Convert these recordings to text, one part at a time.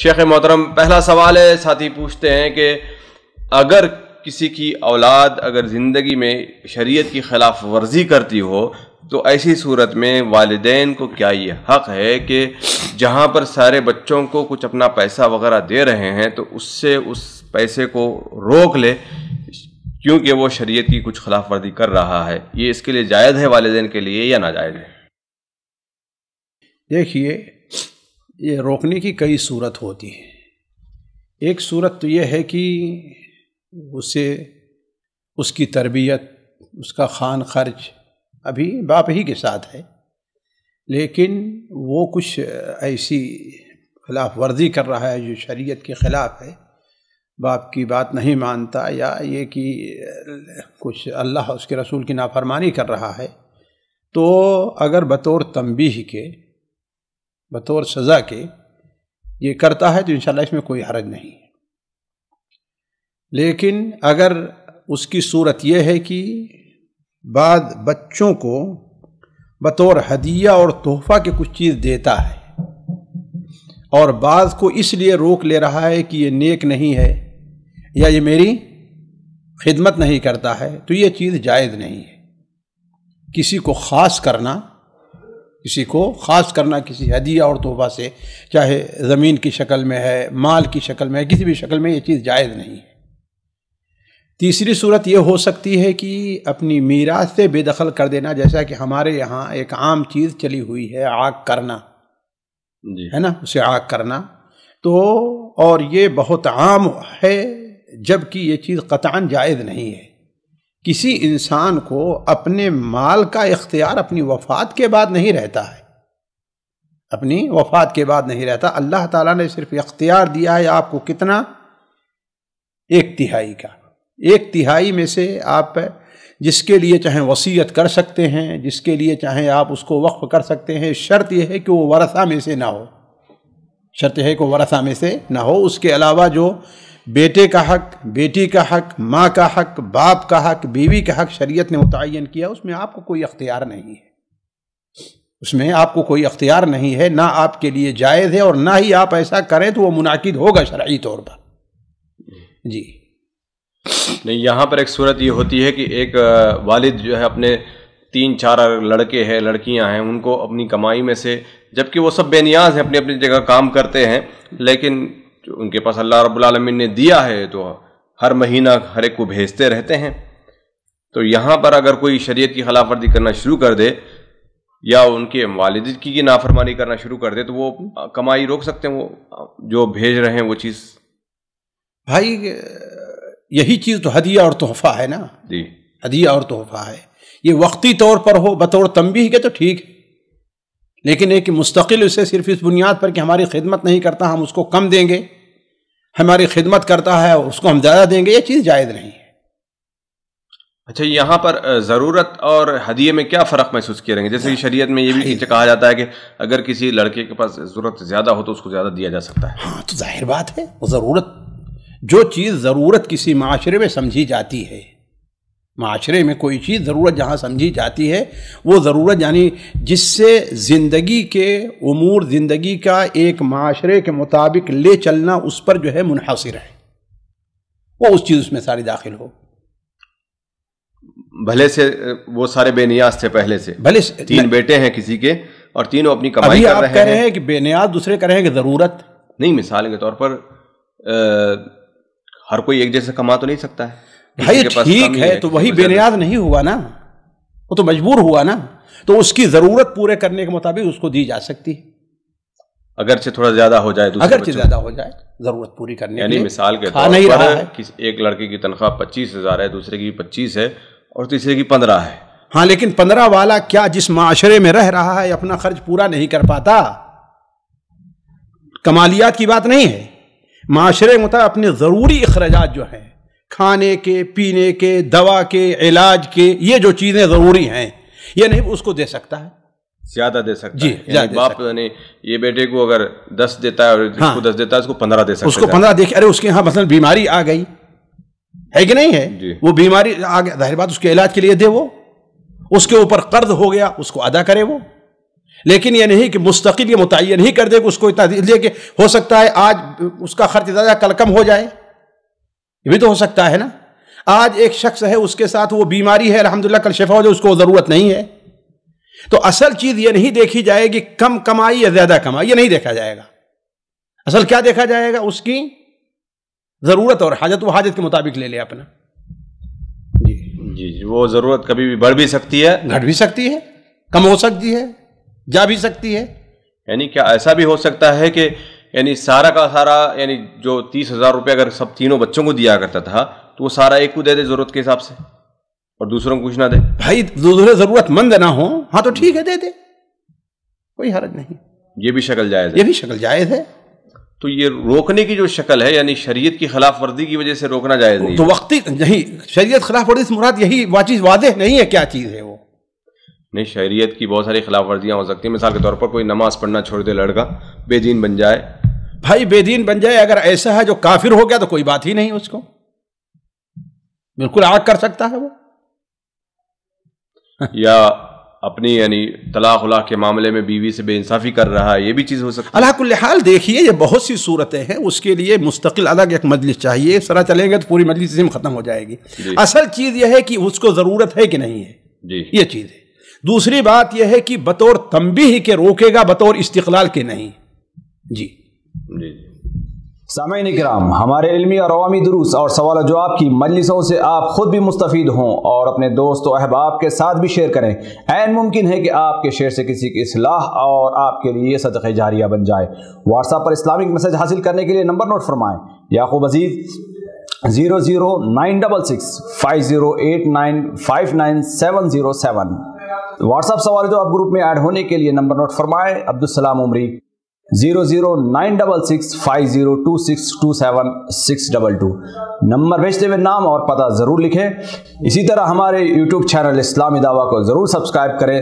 शेख मोहतरम पहला सवाल है साथी पूछते हैं कि अगर किसी की औलाद अगर ज़िंदगी में शरीयत की खिलाफ वर्जी करती हो तो ऐसी सूरत में वालदेन को क्या ये हक़ है कि जहाँ पर सारे बच्चों को कुछ अपना पैसा वगैरह दे रहे हैं तो उससे उस पैसे को रोक ले क्योंकि वो शरीयत की कुछ खिलाफ वर्जी कर रहा है ये इसके लिए जायज़ है वालदेन के लिए या जायज़ है देखिए ये रोकने की कई सूरत होती है एक सूरत तो ये है कि उसे उसकी तरबियत उसका खान खर्च अभी बाप ही के साथ है लेकिन वो कुछ ऐसी खिलाफ वर्जी कर रहा है जो शरीयत के ख़िलाफ़ है बाप की बात नहीं मानता या ये कि कुछ अल्लाह उसके रसूल की नाफरमानी कर रहा है तो अगर बतौर तंबीह के बतौर सज़ा के ये करता है तो इन इसमें कोई हरज नहीं है लेकिन अगर उसकी सूरत यह है कि बाद बच्चों को बतौर हदिया और तोहफ़ा के कुछ चीज़ देता है और बाद को इसलिए रोक ले रहा है कि ये नेक नहीं है या ये मेरी खिदमत नहीं करता है तो ये चीज़ जायज़ नहीं है किसी को ख़ास करना किसी को ख़ास करना किसी हदिया और तोहफा से चाहे ज़मीन की शक्ल में है माल की शक्ल में है किसी भी शक्ल में ये चीज़ जायज़ नहीं है तीसरी सूरत ये हो सकती है कि अपनी मीरात से बेदखल कर देना जैसा कि हमारे यहाँ एक आम चीज़ चली हुई है आग करना जी है ना उसे आग करना तो और ये बहुत आम है जबकि ये चीज़ कतान जायज़ नहीं है किसी इंसान को अपने माल का इख्तियार अपनी वफात के बाद नहीं रहता है अपनी वफात के बाद नहीं रहता अल्लाह ताला ने सिर्फ इख्तियार दिया है आपको कितना एक तिहाई का एक तिहाई में से आप जिसके लिए चाहे वसीयत कर सकते हैं जिसके लिए चाहे आप उसको वक्फ कर सकते हैं शर्त यह है कि वो वरसा में से ना हो शर्त है कि वरसा में से ना हो उसके अलावा जो बेटे का हक बेटी का हक माँ का हक बाप का हक बीवी का हक शरीयत ने मुतन किया उसमें आपको कोई अख्तियार नहीं है उसमें आपको कोई अख्तियार नहीं है ना आपके लिए जायज़ है और ना ही आप ऐसा करें तो वो मुनाकिद होगा शराय तौर पर जी नहीं यहाँ पर एक सूरत ये होती है कि एक वालिद जो है अपने तीन चार लड़के हैं लड़कियां हैं उनको अपनी कमाई में से जबकि वो सब बेनियाज हैं अपनी अपनी जगह काम करते हैं लेकिन जो उनके पास अल्लाह रबालमीन ने दिया है तो हर महीना हर एक को भेजते रहते हैं तो यहाँ पर अगर कोई शरीय की वर्जी करना शुरू कर दे या उनके वालद की नाफरमानी करना शुरू कर दे तो वो कमाई रोक सकते हैं वो जो भेज रहे हैं वो चीज़ भाई यही चीज़ तो हदिया और तोहफा है ना जी हदिया और तोहफा है ये वक्ती तौर पर हो बतौर भी के तो ठीक है लेकिन एक मुस्तकिल उसे सिर्फ इस बुनियाद पर कि हमारी खिदमत नहीं करता हम उसको कम देंगे हमारी खिदमत करता है उसको हम ज़्यादा देंगे ये चीज़ जायज़ नहीं है अच्छा यहाँ पर ज़रूरत और हदिये में क्या फ़र्क महसूस किया रहेंगे जैसे कि शरीयत में ये भी कहा जाता है कि अगर किसी लड़के के पास ज़रूरत ज़्यादा हो तो उसको ज़्यादा दिया जा सकता है हाँ तो जाहिर बात है वो ज़रूरत जो चीज़ ज़रूरत किसी माशरे में समझी जाती है माशरे में कोई चीज़ ज़रूरत जहाँ समझी जाती है वो ज़रूरत यानी जिससे ज़िंदगी के अमूर ज़िंदगी का एक माशरे के मुताबिक ले चलना उस पर जो है मुनहसर है वो उस चीज़ उसमें सारी दाखिल हो भले से वो सारे बेनियाज थे पहले से भले से तीन बेटे हैं किसी के और तीनों अपनी कमाई अभी कर आप रहे कह रहे हैं कि बेनियाज दूसरे कह रहे हैं कि ज़रूरत नहीं मिसाल के तौर पर आ, हर कोई एक जैसे कमा तो नहीं सकता है भाई ठीक है तो वही बेनियाद नहीं हुआ ना वो तो मजबूर हुआ ना तो उसकी जरूरत पूरे करने के मुताबिक उसको दी जा सकती है अगरचे थोड़ा ज्यादा हो जाए अगरचे ज्यादा हो जाए जरूरत पूरी करने यानी मिसाल के तौर नहीं पर है। एक लड़के की तनख्वाह पच्चीस हजार है दूसरे की पच्चीस है और तीसरे की पंद्रह है हाँ लेकिन पंद्रह वाला क्या जिस माशरे में रह रहा है अपना खर्च पूरा नहीं कर पाता कमालियात की बात नहीं है माशरे मुताबिक अपने ज़रूरी अखराज जो हैं खाने के पीने के दवा के इलाज के ये जो चीज़ें ज़रूरी हैं ये नहीं उसको दे सकता है ज्यादा दे सकता जी, है दे बाप यानी ये बेटे को अगर दस देता है और हाँ, दस देता है उसको पंद्रह दे सकता उसको पंद्रह देखे अरे उसके यहाँ मतलब बीमारी आ गई है कि नहीं है वो बीमारी आ गया जाहिर बात उसके इलाज के लिए दे वो उसके ऊपर कर्ज हो गया उसको अदा करे वो लेकिन ये नहीं कि मुस्तकिल ये मुतन ही कर दे उसको इतना दे कि हो सकता है आज उसका खर्च ज़्यादा कल कम हो जाए ये भी तो हो सकता है ना आज एक शख्स है उसके साथ वो बीमारी है अलहमदिल्ला कल शिफा हो जाए उसको ज़रूरत नहीं है तो असल चीज़ ये नहीं देखी जाएगी कम कमाई या ज़्यादा कमाई ये नहीं देखा जाएगा असल क्या देखा जाएगा उसकी ज़रूरत और हाजत व हाजत के मुताबिक ले ले अपना जी जी जी वो ज़रूरत कभी भी बढ़ भी सकती है घट भी सकती है कम हो सकती है जा भी सकती है यानी क्या ऐसा भी हो सकता है कि यानी सारा का सारा यानी जो तीस हज़ार रुपये अगर सब तीनों बच्चों को दिया करता था तो वो सारा एक को दे दे ज़रूरत के हिसाब से और दूसरों को कुछ ना दे भाई दूसरे ज़रूरतमंद ना हो हाँ तो ठीक है दे दे कोई हरज नहीं ये भी शक्ल जायज़ है ये भी शक्ल जायज़ है तो ये रोकने की जो शक्ल है यानी शरीयत की खिलाफ वर्जी की वजह से रोकना जायज़ नहीं तो वक्ती नहीं शरीयत खिलाफ वर्दी से मुराद यही वाचिज वादे नहीं है क्या चीज़ है वो नहीं शहरीत की बहुत सारी खिलाफ वर्जियाँ हो सकती हैं मिसाल के तौर पर कोई नमाज़ पढ़ना छोड़ दे लड़का बेदीन बन जाए भाई बेदीन बन जाए अगर ऐसा है जो काफिर हो गया तो कोई बात ही नहीं उसको बिल्कुल आग कर सकता है वो या अपनी यानी तलाक उलाक के मामले में बीवी से बेइंसाफ़ी कर रहा है ये भी चीज़ हो सकती है अलाकुल्हाल देखिए ये बहुत सी सूरतें हैं उसके लिए मुस्तकिल अलग एक मजलिस चाहिए इस तरह चलेंगे तो पूरी मजलिस ख़त्म हो जाएगी असल चीज़ यह है कि उसको ज़रूरत है कि नहीं है जी ये चीज़ है दूसरी बात यह है कि बतौर तंबी ही के रोकेगा बतौर इस्तलाल के नहीं जी समय सामिन कराम हमारे इलमी और अवामी दुरुस और सवाल जवाब की मजलिसों से आप ख़ुद भी मुस्तफ़ हों और अपने दोस्त अहबाब के साथ भी शेयर करें एन मुमकिन है कि आपके शेयर से किसी की असलाह और आपके लिए सदक़ जारिया बन जाए व्हाट्सएप पर इस्लामिक मैसेज हासिल करने के लिए नंबर नोट फरमाएं Yakub Aziz zero zero nine double six five zero eight nine five nine seven zero seven WhatsApp सवाल जो आप ग्रुप में ऐड होने के लिए नंबर नोट फरमाएं Abdulsalam Umari zero zero nine double six five zero two six two seven six double two number भेजते हुए नाम और पता ज़रूर लिखें इसी तरह हमारे यूट्यूब चैनल इस्लामी दावा को ज़रूर सब्सक्राइब करें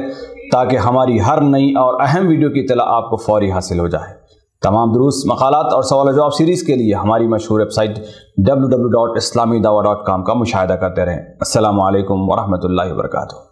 ताकि हमारी हर नई और अहम वीडियो की तला आपको फौरी हासिल हो जाए तमाम दुरुस्त मकालत और सवाल जवाब सीरीज़ के लिए हमारी मशहूर website W W dot Islami Dawa dot com का मुशाह करते रहें असल वरहमल वर्का